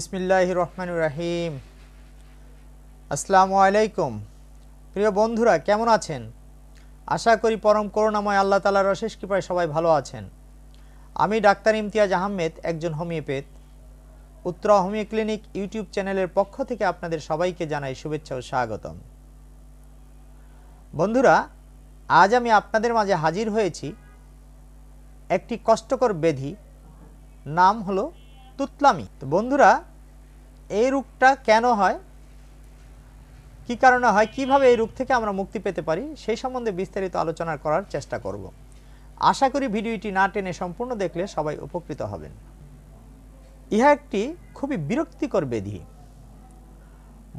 বিসমিল্লাহ রহমানুর রাহিম আসসালামু আলাইকুম প্রিয় বন্ধুরা কেমন আছেন আশা করি পরম করোনাময় আল্লাহ তালার অশেষ কৃপায় সবাই ভালো আছেন আমি ডাক্তার ইমতিয়াজ আহমেদ একজন homeopath Uttara homeo clinic YouTube চ্যানেলের পক্ষ থেকে আপনাদের সবাইকে জানাই শুভেচ্ছা ও স্বাগতম বন্ধুরা আজ আমি আপনাদের মাঝে হাজির হয়েছি একটি কষ্টকর বেধি নাম হলো তুতলামি তো বন্ধুরা এই রোগটা কেন হয় কি কারণে হয় কিভাবে এই রোগ থেকে আমরা মুক্তি পেতে পারি সেই সম্বন্ধে বিস্তারিত আলোচনা করার চেষ্টা করব আশা করি ভিডিওটি না টেনে সম্পূর্ণ দেখলে সবাই উপকৃত হবেন ইহা একটি খুবই বিরক্তিকর বেধি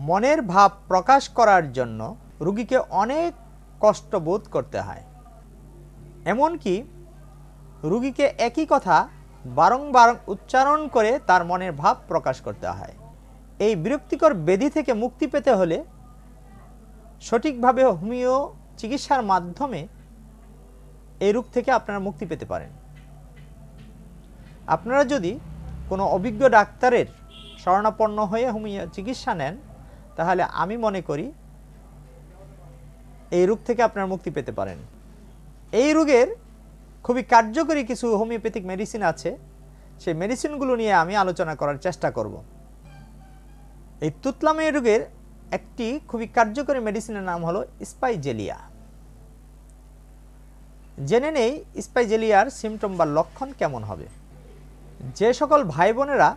মনের ভাব প্রকাশ করার জন্য রুগীকে অনেক কষ্ট বোধ করতে হয় এমনকি রুগীকে একই কথা বারংবার উচ্চারণ করে তার মনের ভাব প্রকাশ করতে হয় এই বিরক্তিকর বেদি থেকে মুক্তি পেতে হলে সঠিকভাবে হোমিও চিকিৎসার মাধ্যমে এই রোগ থেকে আপনারা মুক্তি পেতে পারেন আপনারা যদি কোনো অভিজ্ঞ ডাক্তারের শরণাপন্ন হয়ে হোমিও চিকিৎসা নেন তাহলে আমি মনে করি এই রোগ থেকে আপনারা মুক্তি পেতে পারেন এই রোগের খুবই কার্যকরী কিছু হোমিওপ্যাথিক মেডিসিন আছে সেই মেডিসিনগুলো নিয়ে আমি আলোচনা করার চেষ্টা করব এই তুতলামে রোগের একটি খুবই কার্যকরী মেডিসিনের নাম হলো স্পাইজেলিয়া জেনে নেই স্পাইজেলিয়ার সিমটম বা লক্ষণ কেমন হবে যে সকল ভাই বোনেরা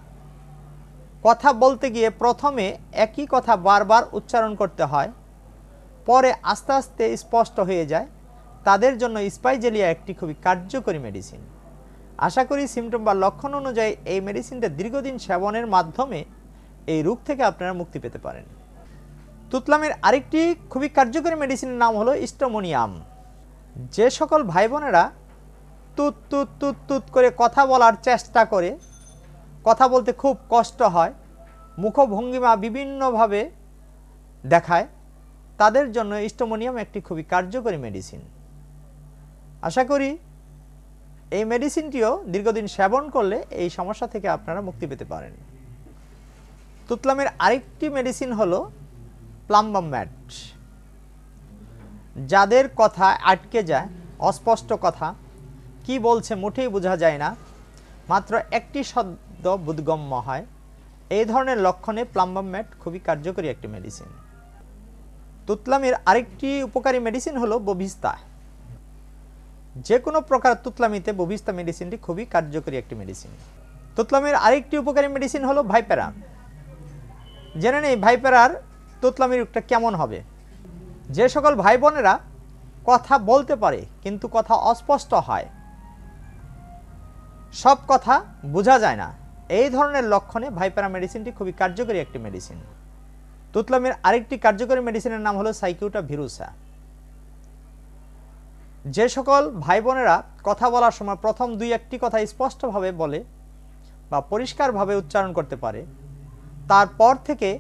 কথা বলতে গিয়ে প্রথমে একই কথা বারবার উচ্চারণ করতে হয় পরে আস্তে আস্তে স্পষ্ট হয়ে যায় তাদের জন্য স্পাইজেলিয়া একটি খুবই কার্যকরী মেডিসিন আশা করি সিমটম বা লক্ষণ অনুযায়ী এই মেডিসিনটা দীর্ঘদিন সেবনের মাধ্যমে এই রোগ থেকে আপনারা মুক্তি পেতে পারেন তুতলামের আরেকটি খুবই কার্যকরী মেডিসিনের নাম হলো স্টোমোনিয়াম যে সকল ভাই বোনেরা তুত তুত তুত তুত করে কথা বলার চেষ্টা করে কথা বলতে খুব কষ্ট হয় মুখভঙ্গিমা বিভিন্নভাবে দেখায় তাদের জন্য স্টোমোনিয়াম একটি খুবই কার্যকরী মেডিসিন আশা করি এই মেডিসিনটিও দীর্ঘদিন সেবন করলে এই সমস্যা থেকে আপনারা মুক্তি পেতে পারেন তুতলামের আরেকটি মেডিসিন হলো প্লাম্বাম ম্যাট যাদের কথা আটকে যায় অস্পষ্ট কথা কি বলছে মুঠেই বোঝা যায় না মাত্র একটি শব্দ বোধগম্য হয় এই ধরনের লক্ষণে প্লাম্বাম ম্যাট খুবই কার্যকরী একটি মেডিসিন তুতলামের আরেকটি উপকারী মেডিসিন হলো ববিস্তা যে কোনো প্রকার তুতলামিতে ববিস্তা মেডিসিনটি খুবই কার্যকরী একটি মেডিসিন তুতলামের আরেকটি উপকারী মেডিসিন হলো ভাইপেরাম জেনে নেই ভাইপেরার তোতলামি রোগটা কেমন হবে যে সকল ভাই বোনেরা কথা বলতে পারে কিন্তু কথা অস্পষ্ট হয় সব কথা বোঝা যায় না এই ধরনের লক্ষণে ভাইপেরা মেডিসিনটি খুবই কার্যকরী একটি মেডিসিন তুতলামের আরেকটি কার্যকরী মেডিসিনের নাম হলো সাইকিউটা ভিরুসা যে সকল ভাই বোনেরা কথা বলার সময় প্রথম দুই একটি কথা স্পষ্টভাবে বলে বা পরিষ্কারভাবে উচ্চারণ করতে পারে তারপর থেকে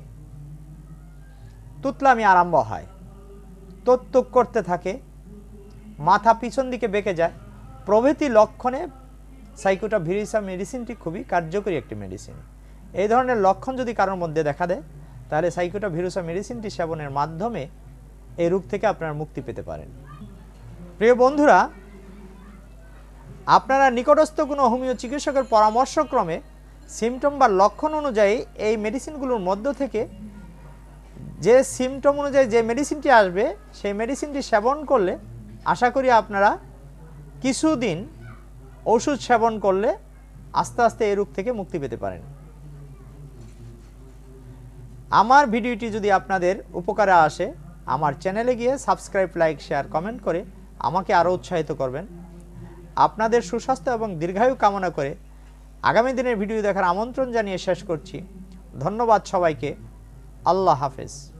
তুতলামি আরম্ভ হয় তত্তুক করতে থাকে মাথা পিছন দিকে বেঁকে যায় প্রভৃতি লক্ষণে সাইকোটা ভিরিসা মেডিসিনটি খুবই কার্যকরী একটি মেডিসিন এই ধরনের লক্ষণ যদি কারোর মধ্যে দেখা দেয় তাহলে সাইকোটা ভিরুসা মেডিসিনটি সেবনের মাধ্যমে এই রোগ থেকে আপনারা মুক্তি পেতে পারেন প্রিয় বন্ধুরা আপনারা নিকটস্থ কোনো হোমিও চিকিৎসকের পরামর্শক্রমে সিমটম বা লক্ষণ অনুযায়ী এই মেডিসিনগুলোর মধ্য থেকে যে সিমটম অনুযায়ী যে মেডিসিনটি আসবে সেই মেডিসিনটি সেবন করলে আশা করি আপনারা কিছুদিন ওষুধ সেবন করলে আস্তে আস্তে এই রোগ থেকে মুক্তি পেতে পারেন আমার ভিডিওটি যদি আপনাদের উপকারে আসে আমার চ্যানেলে গিয়ে সাবস্ক্রাইব লাইক শেয়ার কমেন্ট করে আমাকে আরও উৎসাহিত করবেন আপনাদের সুস্বাস্থ্য এবং দীর্ঘায়ু কামনা করে আগামী দিনের ভিডিও দেখার আমন্ত্রণ জানিয়ে শেষ করছি ধন্যবাদ সবাইকে আল্লাহ হাফেজ